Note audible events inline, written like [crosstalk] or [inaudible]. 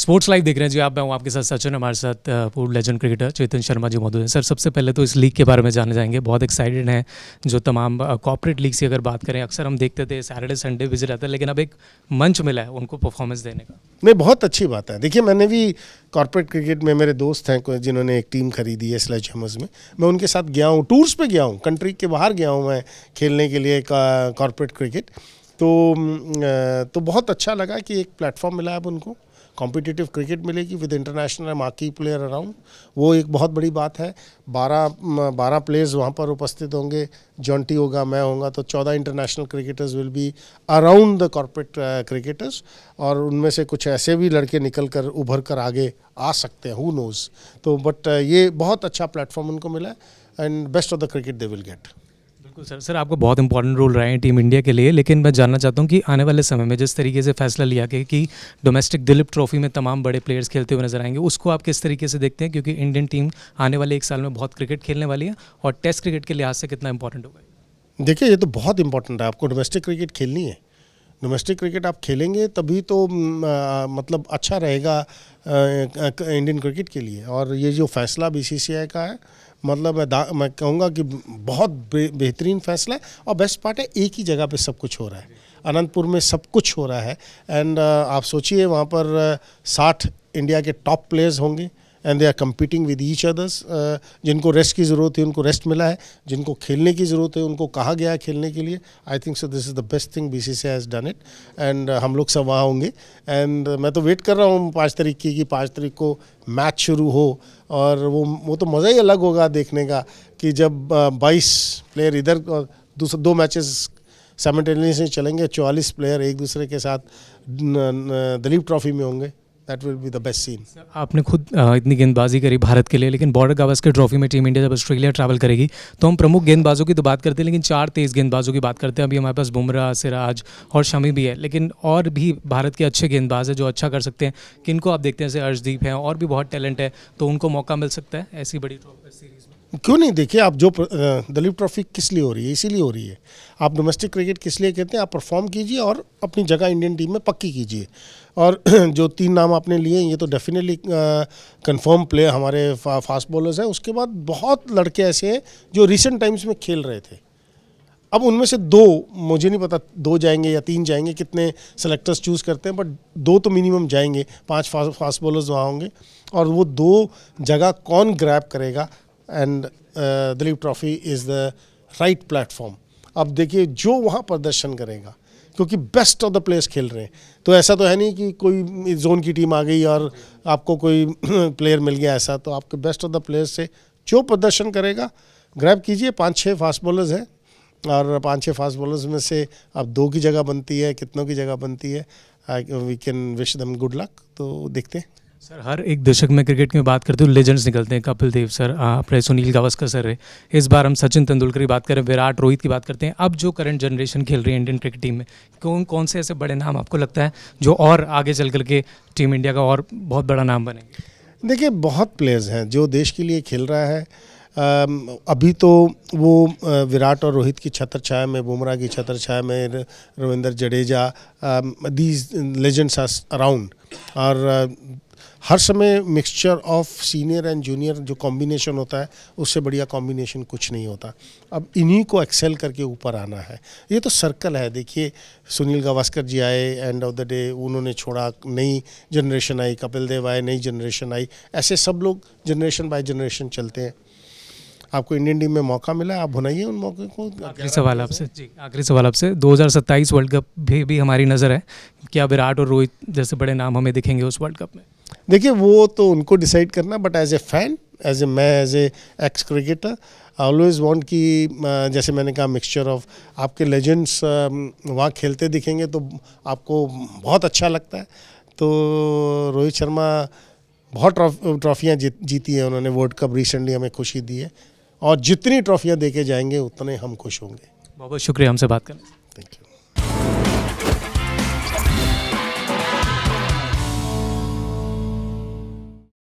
sports live देख रहे हैं जी आप मैं हूँ आपके साथ सचिन हमारे साथ पूर्व लेजेंड क्रिकेटर चेतन शर्मा जी मौजूद हैं सर सबसे पहले तो इस लीग के बारे में जाने जाएंगे बहुत एक्साइटेड हैं जो तमाम कॉपरेट लीग से अगर बात करें अक्सर हम देखते थे सैटरडे संडे बिजी रहता है लेकिन अब एक मंच मिला है उनको परफॉर्मेंस देने का नहीं बहुत अच्छी बात है देखिए मैंने भी कॉरपोरेट क्रिकेट में मेरे दोस्त हैं जिन्होंने एक टीम खरीदी है स्लैच हेमर्स में मैं उनके साथ गया हूँ टूर्स पर गया हूँ कंट्री के बाहर गया हूँ मैं खेलने के लिए कॉरपोरेट क्रिकेट तो तो बहुत अच्छा लगा कि एक प्लेटफॉर्म मिला है अब उनको कॉम्पिटिटिव क्रिकेट मिलेगी विद इंटरनेशनल माकी प्लेयर अराउंड वो एक बहुत बड़ी बात है बारह बारह प्लेयर्स वहाँ पर उपस्थित होंगे जॉन्टी होगा मैं होगा तो चौदह international cricketers will be around the corporate cricketers और उनमें से कुछ ऐसे भी लड़के निकल कर उभर कर आगे आ सकते हैं हु नोज़ तो बट ये बहुत अच्छा प्लेटफॉर्म उनको मिला है and best of the cricket they will get बिल्कुल सर सर आपको बहुत इंपॉर्टेंट रोल रहा है टीम इंडिया के लिए लेकिन मैं जानना चाहता हूँ कि आने वाले समय में जिस तरीके से फैसला लिया गया कि डोमेस्टिक दिलीप ट्रॉफी में तमाम बड़े प्लेयर्स खेलते हुए नजर आएंगे उसको आप किस तरीके से देखते हैं क्योंकि इंडियन टीम आने वाले एक साल में बहुत क्रिकेट खेलने वाली है और टेस्ट क्रिकेट के लिहाज से कितना इंपॉर्टेंट होगा देखिए ये तो बहुत इंपॉर्टेंट है आपको डोमेस्टिक क्रिकेट खेलनी है डोमेस्टिक क्रिकेट आप खेलेंगे तभी तो आ, मतलब अच्छा रहेगा इंडियन क्रिकेट के लिए और ये जो फैसला बीसीसीआई का है मतलब मैं, मैं कहूँगा कि बहुत बेहतरीन फैसला है और बेस्ट पार्ट है एक ही जगह पे सब कुछ हो रहा है अनंतपुर में सब कुछ हो रहा है एंड आप सोचिए वहाँ पर साठ इंडिया के टॉप प्लेयर्स होंगे and they are competing with each others जिनको रेस्ट की ज़रूरत है उनको रेस्ट मिला है जिनको खेलने की ज़रूरत है उनको कहा गया है खेलने के लिए I think so this is the best thing B C C has done it and हम लोग सब वहाँ होंगे एंड uh, मैं तो वेट कर रहा हूँ पाँच तारीख की कि पाँच तारीख को मैच शुरू हो और वो वो तो मज़ा ही अलग होगा देखने का कि जब uh, बाईस प्लेयर इधर uh, दूसरे दो मैचेस साइमल्टेनियसली चलेंगे चौवालीस प्लेयर एक दूसरे के साथ दलीप ट्रॉफी में होंगे that will be the best scene आपने खुद इतनी गेंदबाजी करी भारत के लिए लेकिन बॉर्डर के ट्रॉफी में टीम इंडिया जब ऑस्ट्रेलिया ट्रैवल करेगी तो हम प्रमुख गेंदबाजों की तो बात करते हैं लेकिन चार तेज गेंदबाजों की बात करते हैं अभी हमारे पास बुमराह सिराज और शमी भी है लेकिन और भी भारत के अच्छे गेंदबाज है जो अच्छा कर सकते हैं किनको आप देखते हैं जैसे अर्शदीप हैं और भी बहुत टैलेंट है तो उनको मौका मिल सकता है ऐसी बड़ी सीरीज में क्यों नहीं देखिए आप जो दलीप ट्रॉफी किस लिए हो रही है इसीलिए हो रही है आप डोमेस्टिक क्रिकेट किस लिए कहते हैं आप परफॉर्म कीजिए और अपनी जगह इंडियन टीम में पक्की कीजिए और [clears throat] जो तीन नाम आपने लिए ये तो डेफिनेटली कंफर्म प्लेयर हमारे फा, फास्ट बॉलर्स हैं उसके बाद बहुत लड़के ऐसे हैं जो रिसेंट टाइम्स में खेल रहे थे अब उनमें से दो मुझे नहीं पता दो जाएंगे या तीन जाएंगे कितने सेलेक्टर्स चूज़ करते हैं बट दो तो मिनिमम जाएंगे पांच फास्ट बॉलर्स वहाँ होंगे और वो दो जगह कौन ग्रैप करेगा and Duleep trophy is the right platform अब देखिए जो वहाँ प्रदर्शन करेगा क्योंकि बेस्ट ऑफ द प्लेस खेल रहे हैं तो ऐसा तो है नहीं कि कोई जोन की टीम आ गई और आपको कोई प्लेयर [clears throat] मिल गया ऐसा तो आपके बेस्ट ऑफ द प्लेयर्स से जो प्रदर्शन करेगा ग्रैब कीजिए पाँच छः फास्ट बॉलर्स हैं और पाँच छः फास्ट बॉलर्स में से अब दो की जगह बनती है कितनों की जगह बनती है we can wish them good luck तो देखते हैं सर हर एक दशक में क्रिकेट की बात करते हो लेजेंड्स निकलते हैं कपिल देव सर आप सुनील गावस्कर सर है इस बार हम सचिन तेंदुलकर की बात करें विराट रोहित की बात करते हैं अब जो करंट जनरेशन खेल रही है इंडियन क्रिकेट टीम में कौन कौन से ऐसे बड़े नाम आपको लगता है जो और आगे चल करके टीम इंडिया का और बहुत बड़ा नाम बनेंगे देखिए बहुत प्लेयर्स हैं जो देश के लिए खेल रहा है अभी तो वो विराट और रोहित की छत्र छाया में बुमराह की छत्र छाया में Ravinder Jadeja these legends around और हर समय mixture of senior and junior जो कॉम्बिनेशन होता है उससे बढ़िया कॉम्बिनेशन कुछ नहीं होता अब इन्हीं को एक्सेल करके ऊपर आना है ये तो सर्कल है देखिए सुनील गावस्कर जी आए एंड ऑफ द डे उन्होंने छोड़ा नई जनरेशन आई कपिल देव आए नई जनरेशन आई ऐसे सब लोग जनरेशन बाय जनरेशन चलते हैं आपको इंडियन टीम में मौका मिला आप भुनाइए उन मौके को आखिरी सवाल आपसे जी आखिरी सवाल आपसे 2027 वर्ल्ड कप भी भी हमारी नज़र है क्या विराट और रोहित जैसे बड़े नाम हमें दिखेंगे उस वर्ल्ड कप में देखिए वो तो उनको डिसाइड करना but as a fan as a मैं as a ex cricketer I always want कि जैसे मैंने कहा मिक्सचर ऑफ आपके लेजेंड्स वहाँ खेलते दिखेंगे तो आपको बहुत अच्छा लगता है तो रोहित शर्मा बहुत ट्रॉफियाँ जीत जीती हैं उन्होंने वर्ल्ड कप रिसेंटली हमें खुशी दी है और जितनी ट्रॉफियाँ दे के जाएंगे उतने हम खुश होंगे बहुत बहुत शुक्रिया हमसे बात करने थैंक यू